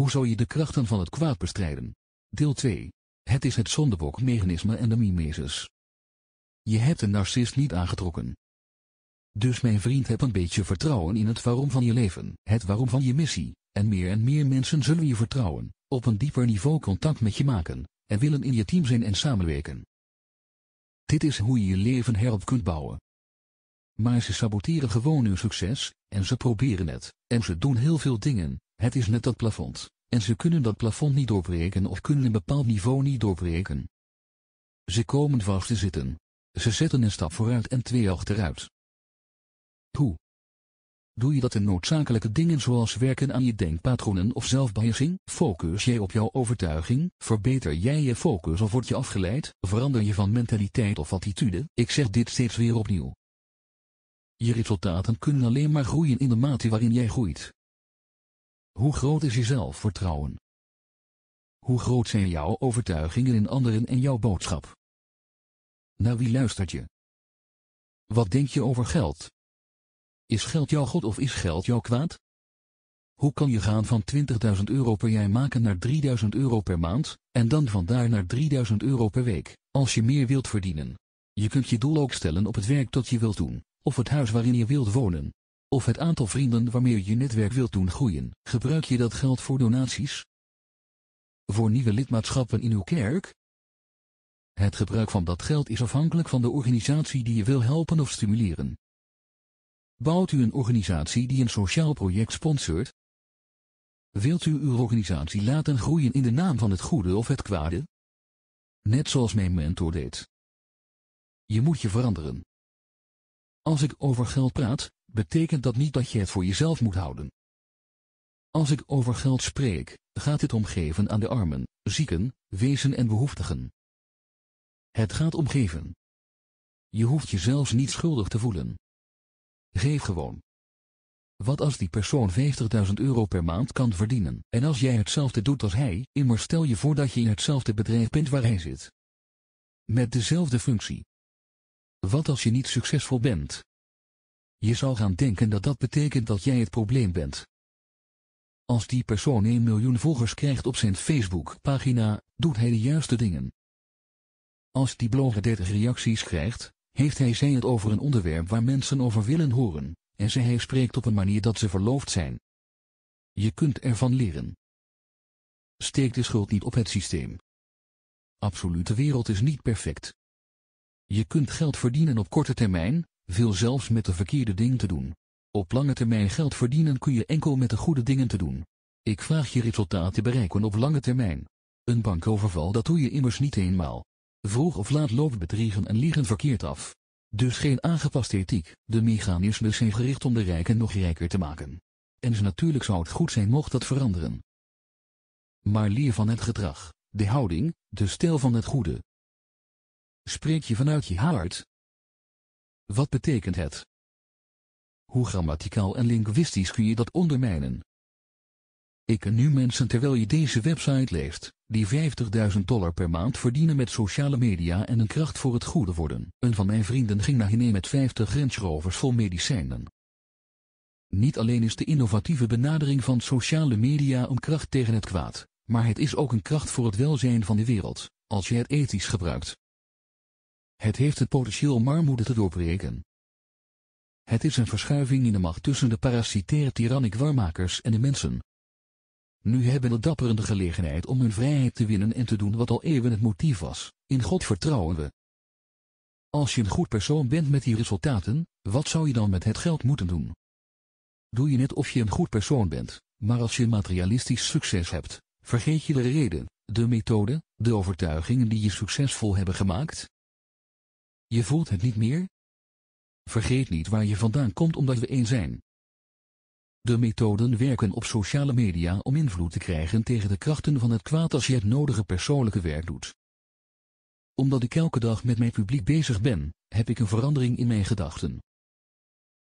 Hoe zou je de krachten van het kwaad bestrijden? Deel 2. Het is het zondebokmechanisme en de mimesis. Je hebt een narcist niet aangetrokken. Dus mijn vriend heb een beetje vertrouwen in het waarom van je leven, het waarom van je missie, en meer en meer mensen zullen je vertrouwen, op een dieper niveau contact met je maken, en willen in je team zijn en samenwerken. Dit is hoe je je leven herop kunt bouwen. Maar ze saboteren gewoon hun succes, en ze proberen het, en ze doen heel veel dingen, het is net dat plafond, en ze kunnen dat plafond niet doorbreken of kunnen een bepaald niveau niet doorbreken. Ze komen vast te zitten. Ze zetten een stap vooruit en twee achteruit. Hoe? Doe je dat in noodzakelijke dingen zoals werken aan je denkpatronen of zelfbeheersing? Focus jij op jouw overtuiging? Verbeter jij je focus of word je afgeleid? Verander je van mentaliteit of attitude? Ik zeg dit steeds weer opnieuw. Je resultaten kunnen alleen maar groeien in de mate waarin jij groeit. Hoe groot is je zelfvertrouwen? Hoe groot zijn jouw overtuigingen in anderen en jouw boodschap? Naar wie luistert je? Wat denk je over geld? Is geld jouw god of is geld jouw kwaad? Hoe kan je gaan van 20.000 euro per jaar maken naar 3.000 euro per maand, en dan vandaar naar 3.000 euro per week, als je meer wilt verdienen? Je kunt je doel ook stellen op het werk dat je wilt doen, of het huis waarin je wilt wonen, of het aantal vrienden waarmee je netwerk wilt doen groeien. Gebruik je dat geld voor donaties? Voor nieuwe lidmaatschappen in uw kerk? Het gebruik van dat geld is afhankelijk van de organisatie die je wil helpen of stimuleren. Bouwt u een organisatie die een sociaal project sponsort? Wilt u uw organisatie laten groeien in de naam van het goede of het kwade? Net zoals mijn mentor deed. Je moet je veranderen. Als ik over geld praat, betekent dat niet dat je het voor jezelf moet houden. Als ik over geld spreek, gaat het om geven aan de armen, zieken, wezen en behoeftigen. Het gaat om geven. Je hoeft jezelf niet schuldig te voelen. Geef gewoon. Wat als die persoon 50.000 euro per maand kan verdienen en als jij hetzelfde doet als hij, immers stel je voor dat je in hetzelfde bedrijf bent waar hij zit. Met dezelfde functie. Wat als je niet succesvol bent, je zou gaan denken dat dat betekent dat jij het probleem bent. Als die persoon 1 miljoen volgers krijgt op zijn Facebook-pagina, doet hij de juiste dingen. Als die blogger 30 reacties krijgt, heeft hij zij het over een onderwerp waar mensen over willen horen, en zij hij spreekt op een manier dat ze verloofd zijn. Je kunt ervan leren. Steek de schuld niet op het systeem. Absolute wereld is niet perfect. Je kunt geld verdienen op korte termijn, veel zelfs met de verkeerde dingen te doen. Op lange termijn geld verdienen kun je enkel met de goede dingen te doen. Ik vraag je resultaten bereiken op lange termijn. Een bankoverval dat doe je immers niet eenmaal. Vroeg of laat loopt bedriegen en liegen verkeerd af. Dus geen aangepaste ethiek, de mechanismes zijn gericht om de rijken nog rijker te maken. En natuurlijk zou het goed zijn mocht dat veranderen. Maar leer van het gedrag, de houding, de stijl van het goede. Spreek je vanuit je hart, wat betekent het? Hoe grammaticaal en linguïstisch kun je dat ondermijnen? Ik ken nu mensen terwijl je deze website leest, die 50.000 dollar per maand verdienen met sociale media en een kracht voor het goede worden. Een van mijn vrienden ging naar Hine met 50 grensrovers vol medicijnen. Niet alleen is de innovatieve benadering van sociale media een kracht tegen het kwaad, maar het is ook een kracht voor het welzijn van de wereld, als je het ethisch gebruikt. Het heeft het potentieel marmoede te doorbreken. Het is een verschuiving in de macht tussen de parasitaire tyrannic warmakers en de mensen. Nu hebben de dapperen de gelegenheid om hun vrijheid te winnen en te doen wat al eeuwen het motief was, in God vertrouwen we. Als je een goed persoon bent met die resultaten, wat zou je dan met het geld moeten doen? Doe je net of je een goed persoon bent, maar als je materialistisch succes hebt, vergeet je de reden, de methode, de overtuigingen die je succesvol hebben gemaakt, je voelt het niet meer? Vergeet niet waar je vandaan komt omdat we één zijn. De methoden werken op sociale media om invloed te krijgen tegen de krachten van het kwaad als je het nodige persoonlijke werk doet. Omdat ik elke dag met mijn publiek bezig ben, heb ik een verandering in mijn gedachten.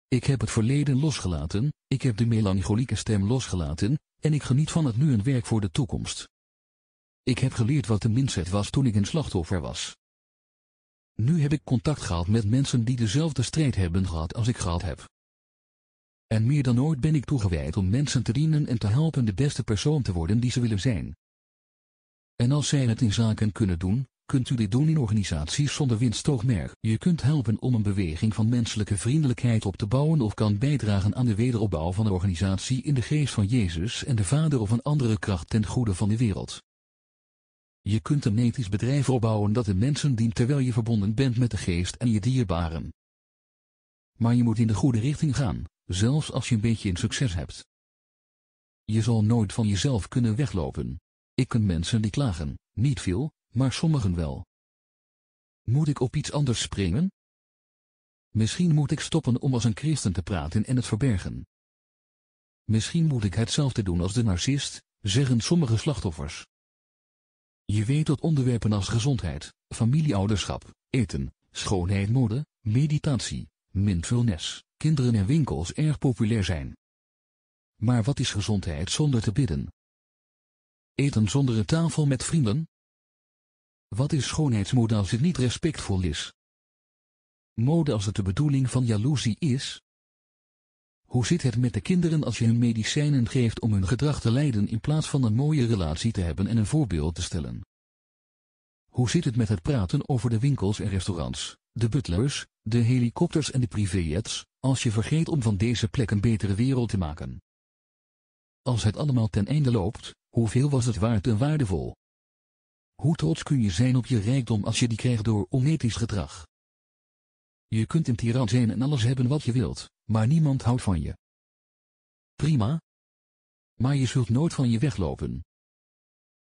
Ik heb het verleden losgelaten, ik heb de melancholieke stem losgelaten, en ik geniet van het nu en werk voor de toekomst. Ik heb geleerd wat de mindset was toen ik een slachtoffer was. Nu heb ik contact gehad met mensen die dezelfde strijd hebben gehad als ik gehad heb. En meer dan ooit ben ik toegewijd om mensen te dienen en te helpen de beste persoon te worden die ze willen zijn. En als zij het in zaken kunnen doen, kunt u dit doen in organisaties zonder winstoogmerk. Je kunt helpen om een beweging van menselijke vriendelijkheid op te bouwen of kan bijdragen aan de wederopbouw van de organisatie in de geest van Jezus en de Vader of een andere kracht ten goede van de wereld. Je kunt een ethisch bedrijf opbouwen dat de mensen dient terwijl je verbonden bent met de geest en je dierbaren. Maar je moet in de goede richting gaan, zelfs als je een beetje een succes hebt. Je zal nooit van jezelf kunnen weglopen. Ik ken mensen die klagen, niet veel, maar sommigen wel. Moet ik op iets anders springen? Misschien moet ik stoppen om als een christen te praten en het verbergen. Misschien moet ik hetzelfde doen als de narcist, zeggen sommige slachtoffers. Je weet dat onderwerpen als gezondheid, familieouderschap, eten, schoonheid mode, meditatie, mindfulness, kinderen en winkels erg populair zijn. Maar wat is gezondheid zonder te bidden? Eten zonder een tafel met vrienden? Wat is schoonheidsmode als het niet respectvol is? Mode als het de bedoeling van jaloezie is, hoe zit het met de kinderen als je hun medicijnen geeft om hun gedrag te leiden in plaats van een mooie relatie te hebben en een voorbeeld te stellen? Hoe zit het met het praten over de winkels en restaurants, de butlers, de helikopters en de privéjets, als je vergeet om van deze plek een betere wereld te maken? Als het allemaal ten einde loopt, hoeveel was het waard en waardevol? Hoe trots kun je zijn op je rijkdom als je die krijgt door onethisch gedrag? Je kunt een tiran zijn en alles hebben wat je wilt, maar niemand houdt van je. Prima. Maar je zult nooit van je weglopen.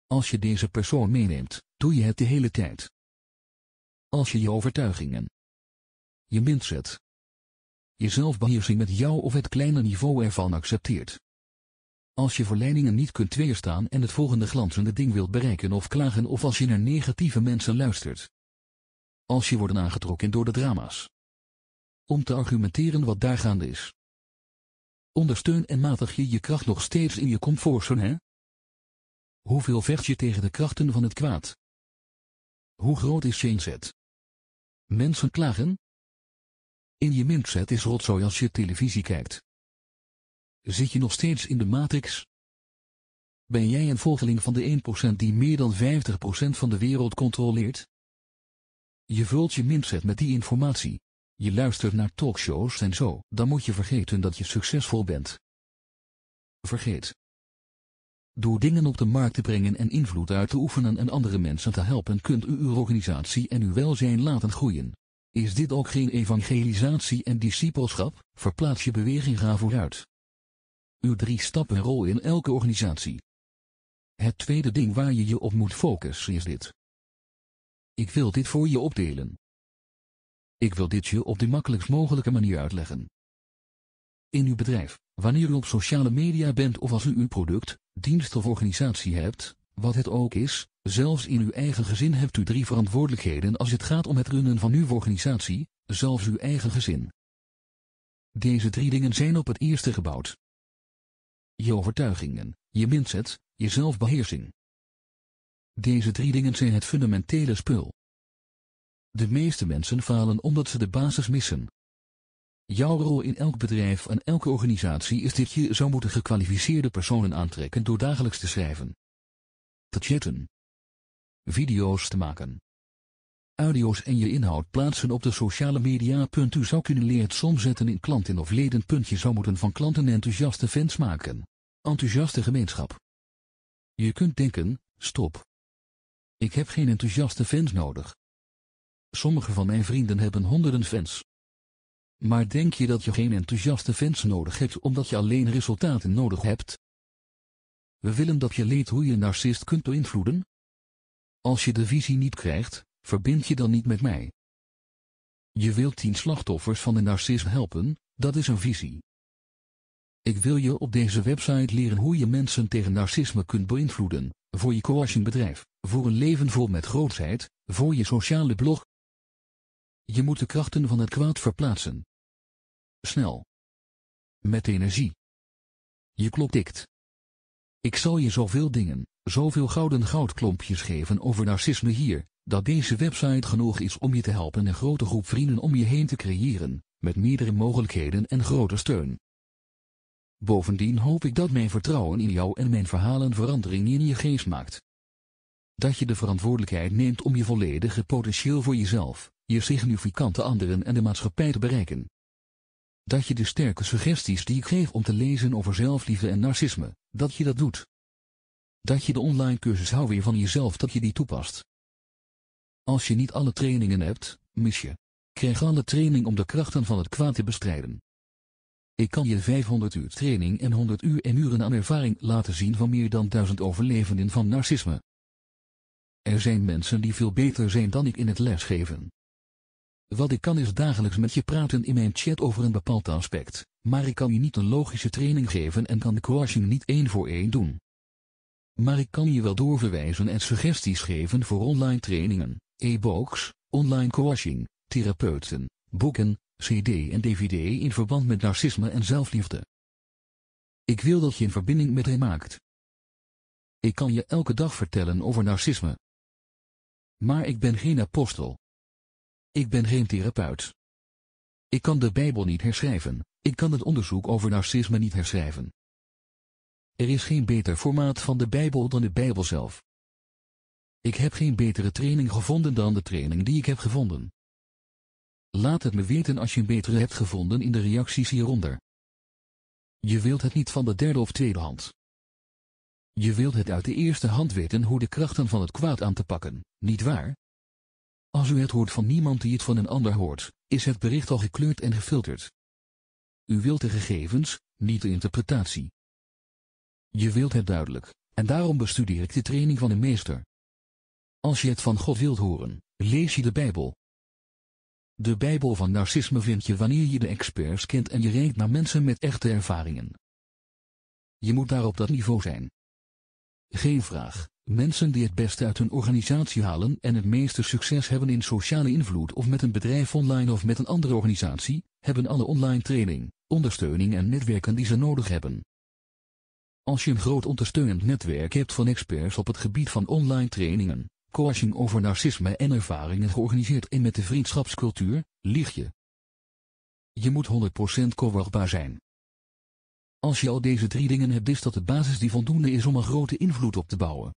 Als je deze persoon meeneemt, doe je het de hele tijd. Als je je overtuigingen, je mindset, je zelfbeheersing met jou of het kleine niveau ervan accepteert. Als je verleidingen niet kunt weerstaan en het volgende glanzende ding wilt bereiken of klagen of als je naar negatieve mensen luistert, als je worden aangetrokken door de drama's. Om te argumenteren wat daar gaande is. Ondersteun en matig je je kracht nog steeds in je comfortzone, hè? Hoeveel vecht je tegen de krachten van het kwaad? Hoe groot is je inzet? Mensen klagen? In je mindset is rotzooi als je televisie kijkt. Zit je nog steeds in de matrix? Ben jij een volgeling van de 1% die meer dan 50% van de wereld controleert? Je vult je mindset met die informatie. Je luistert naar talkshows en zo, dan moet je vergeten dat je succesvol bent. Vergeet. Door dingen op de markt te brengen en invloed uit te oefenen en andere mensen te helpen kunt u uw organisatie en uw welzijn laten groeien. Is dit ook geen evangelisatie en discipelschap, verplaats je beweging ga vooruit. Uw drie stappen rol in elke organisatie. Het tweede ding waar je je op moet focussen is dit. Ik wil dit voor je opdelen. Ik wil dit je op de makkelijkst mogelijke manier uitleggen. In uw bedrijf, wanneer u op sociale media bent of als u uw product, dienst of organisatie hebt, wat het ook is, zelfs in uw eigen gezin hebt u drie verantwoordelijkheden als het gaat om het runnen van uw organisatie, zelfs uw eigen gezin. Deze drie dingen zijn op het eerste gebouwd. Je overtuigingen, je mindset, je zelfbeheersing. Deze drie dingen zijn het fundamentele spul. De meeste mensen falen omdat ze de basis missen. Jouw rol in elk bedrijf en elke organisatie is dat je zou moeten gekwalificeerde personen aantrekken door dagelijks te schrijven. Te chatten. Video's te maken. Audio's en je inhoud plaatsen op de sociale media. U zou kunnen leert som zetten in klanten of leden. Je zou moeten van klanten enthousiaste fans maken. Enthousiaste gemeenschap. Je kunt denken, stop, ik heb geen enthousiaste fans nodig. Sommige van mijn vrienden hebben honderden fans. Maar denk je dat je geen enthousiaste fans nodig hebt omdat je alleen resultaten nodig hebt? We willen dat je leert hoe je een narcist kunt beïnvloeden? Als je de visie niet krijgt, verbind je dan niet met mij. Je wilt tien slachtoffers van een narcist helpen, dat is een visie. Ik wil je op deze website leren hoe je mensen tegen narcisme kunt beïnvloeden, voor je coachingbedrijf. Voor een leven vol met grootheid, voor je sociale blog. Je moet de krachten van het kwaad verplaatsen. Snel. Met energie. Je klok tikt. Ik zal je zoveel dingen, zoveel gouden goudklompjes geven over narcisme hier, dat deze website genoeg is om je te helpen een grote groep vrienden om je heen te creëren, met meerdere mogelijkheden en grote steun. Bovendien hoop ik dat mijn vertrouwen in jou en mijn verhalen verandering in je geest maakt dat je de verantwoordelijkheid neemt om je volledige potentieel voor jezelf, je significante anderen en de maatschappij te bereiken. Dat je de sterke suggesties die ik geef om te lezen over zelfliefde en narcisme, dat je dat doet. Dat je de online cursus Hou weer van jezelf dat je die toepast. Als je niet alle trainingen hebt, mis je. Krijg alle training om de krachten van het kwaad te bestrijden. Ik kan je 500 uur training en 100 uur en uren aan ervaring laten zien van meer dan 1000 overlevenden van narcisme. Er zijn mensen die veel beter zijn dan ik in het lesgeven. Wat ik kan is dagelijks met je praten in mijn chat over een bepaald aspect, maar ik kan je niet een logische training geven en kan de coaching niet één voor één doen. Maar ik kan je wel doorverwijzen en suggesties geven voor online trainingen, e-books, online coaching, therapeuten, boeken, cd en dvd in verband met narcisme en zelfliefde. Ik wil dat je een verbinding met hen maakt. Ik kan je elke dag vertellen over narcisme, maar ik ben geen apostel. Ik ben geen therapeut. Ik kan de Bijbel niet herschrijven, ik kan het onderzoek over narcisme niet herschrijven. Er is geen beter formaat van de Bijbel dan de Bijbel zelf. Ik heb geen betere training gevonden dan de training die ik heb gevonden. Laat het me weten als je een betere hebt gevonden in de reacties hieronder. Je wilt het niet van de derde of tweede hand. Je wilt het uit de eerste hand weten hoe de krachten van het kwaad aan te pakken, niet waar? Als u het hoort van niemand die het van een ander hoort, is het bericht al gekleurd en gefilterd. U wilt de gegevens, niet de interpretatie. Je wilt het duidelijk, en daarom bestudeer ik de training van een meester. Als je het van God wilt horen, lees je de Bijbel. De Bijbel van narcisme vind je wanneer je de experts kent en je reikt naar mensen met echte ervaringen. Je moet daar op dat niveau zijn. Geen vraag. Mensen die het beste uit hun organisatie halen en het meeste succes hebben in sociale invloed of met een bedrijf online of met een andere organisatie, hebben alle online training, ondersteuning en netwerken die ze nodig hebben. Als je een groot ondersteunend netwerk hebt van experts op het gebied van online trainingen, coaching over narcisme en ervaringen georganiseerd en met de vriendschapscultuur, lieg je. Je moet 100% coverbaar zijn. Als je al deze drie dingen hebt is dat de basis die voldoende is om een grote invloed op te bouwen.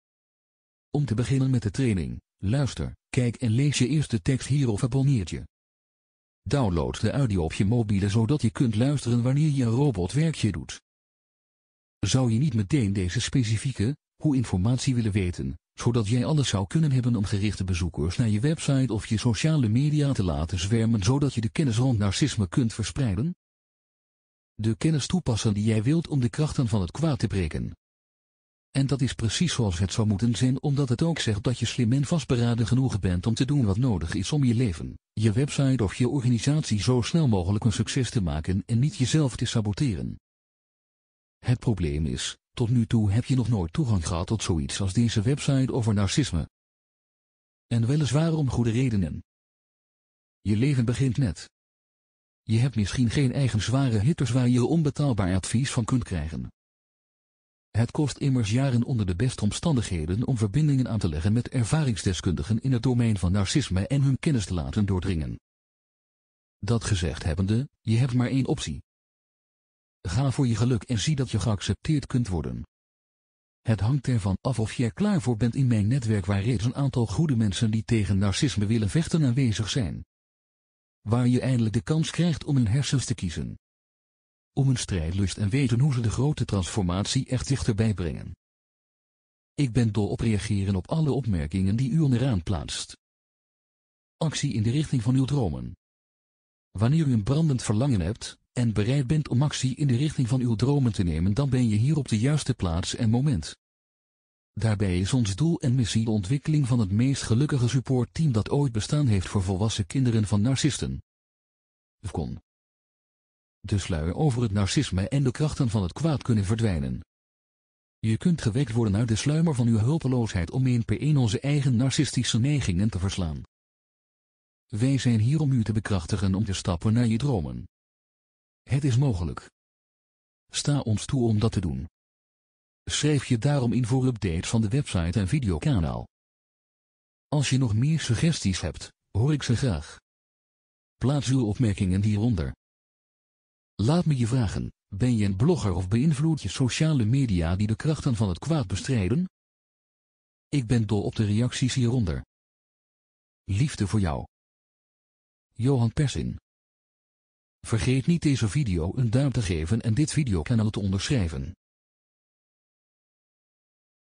Om te beginnen met de training, luister, kijk en lees je eerste tekst hier of abonneer je. Download de audio op je mobiele zodat je kunt luisteren wanneer je een robotwerkje doet. Zou je niet meteen deze specifieke, hoe informatie willen weten, zodat jij alles zou kunnen hebben om gerichte bezoekers naar je website of je sociale media te laten zwermen zodat je de kennis rond narcisme kunt verspreiden? de kennis toepassen die jij wilt om de krachten van het kwaad te breken. En dat is precies zoals het zou moeten zijn omdat het ook zegt dat je slim en vastberaden genoeg bent om te doen wat nodig is om je leven, je website of je organisatie zo snel mogelijk een succes te maken en niet jezelf te saboteren. Het probleem is, tot nu toe heb je nog nooit toegang gehad tot zoiets als deze website over narcisme. En weliswaar om goede redenen. Je leven begint net. Je hebt misschien geen eigen zware hitters waar je onbetaalbaar advies van kunt krijgen. Het kost immers jaren onder de beste omstandigheden om verbindingen aan te leggen met ervaringsdeskundigen in het domein van narcisme en hun kennis te laten doordringen. Dat gezegd hebbende, je hebt maar één optie. Ga voor je geluk en zie dat je geaccepteerd kunt worden. Het hangt ervan af of je er klaar voor bent in mijn netwerk waar reeds een aantal goede mensen die tegen narcisme willen vechten aanwezig zijn waar je eindelijk de kans krijgt om hun hersens te kiezen. Om hun strijdlust en weten hoe ze de grote transformatie echt dichterbij brengen. Ik ben dol op reageren op alle opmerkingen die u onderaan plaatst. Actie in de richting van uw dromen. Wanneer u een brandend verlangen hebt, en bereid bent om actie in de richting van uw dromen te nemen dan ben je hier op de juiste plaats en moment. Daarbij is ons doel en missie de ontwikkeling van het meest gelukkige supportteam dat ooit bestaan heeft voor volwassen kinderen van narcisten. De sluier over het narcisme en de krachten van het kwaad kunnen verdwijnen. Je kunt gewekt worden uit de sluimer van uw hulpeloosheid om één per één onze eigen narcistische neigingen te verslaan. Wij zijn hier om u te bekrachtigen om te stappen naar je dromen. Het is mogelijk. Sta ons toe om dat te doen. Schrijf je daarom in voor updates van de website en videokanaal. Als je nog meer suggesties hebt, hoor ik ze graag. Plaats uw opmerkingen hieronder. Laat me je vragen, ben je een blogger of beïnvloed je sociale media die de krachten van het kwaad bestrijden? Ik ben dol op de reacties hieronder. Liefde voor jou. Johan Persin Vergeet niet deze video een duim te geven en dit videokanaal te onderschrijven.